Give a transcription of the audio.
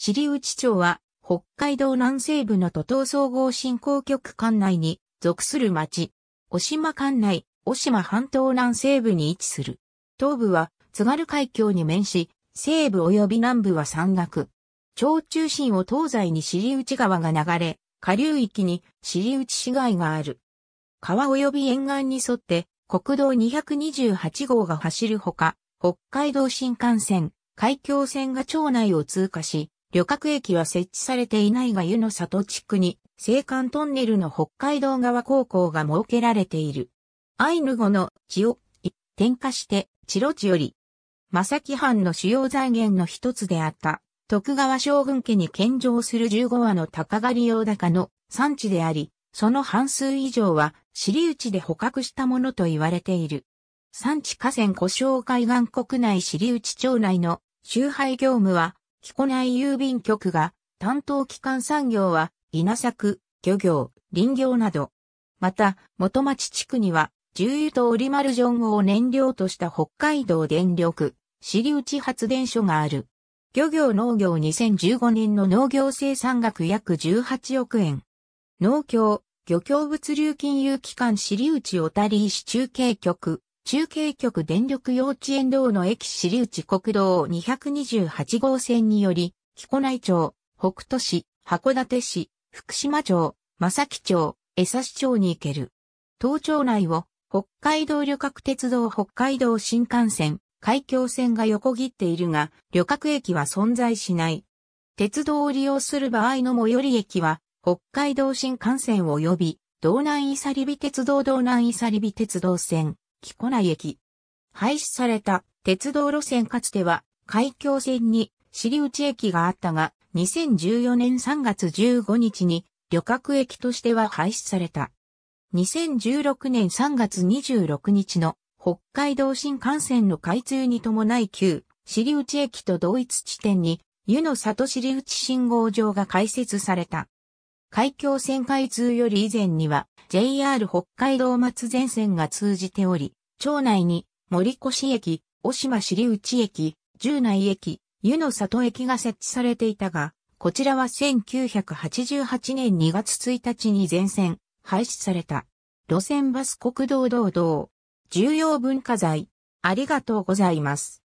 尻内町は、北海道南西部の都東総合振興局管内に属する町。渡島管内、渡島半島南西部に位置する。東部は津軽海峡に面し、西部及び南部は山岳。町中心を東西に尻内川が流れ、下流域に尻内市街がある。川及び沿岸に沿って国道228号が走るほか、北海道新幹線、海峡線が町内を通過し、旅客駅は設置されていないが湯の里地区に、青函トンネルの北海道側高校が設けられている。アイヌ語の地を、転化して、チロ地より、正木藩の主要財源の一つであった、徳川将軍家に献上する15羽の鷹狩り用高の産地であり、その半数以上は、尻打ちで捕獲したものと言われている。産地河川湖沼海岸国内尻打ち町内の周配業務は、木古内郵便局が担当基幹産業は稲作、漁業、林業など。また、元町地区には、重油とオリマルジョンを燃料とした北海道電力、支流地発電所がある。漁業農業2015年の農業生産額約18億円。農協、漁協物流金融機関支流地小谷市中継局、中継局電力幼稚園道の駅尻内国道228号線により、木古内町、北斗市、函館市、福島町、正木町、江差町に行ける。東町内を北海道旅客鉄道北海道新幹線、海峡線が横切っているが、旅客駅は存在しない。鉄道を利用する場合の最寄り駅は、北海道新幹線及び、道南イサリビ鉄道道南イサリビ鉄道線、木古内駅。廃止された鉄道路線かつては海峡線に尻内駅があったが、2014年3月15日に旅客駅としては廃止された。2016年3月26日の北海道新幹線の開通に伴い旧尻内駅と同一地点に湯の里尻内信号場が開設された。海峡線開通より以前には JR 北海道松前線が通じており、町内に森越駅、小島尻内駅、十内駅、湯の里駅が設置されていたが、こちらは1988年2月1日に全線廃止された。路線バス国道道道。重要文化財。ありがとうございます。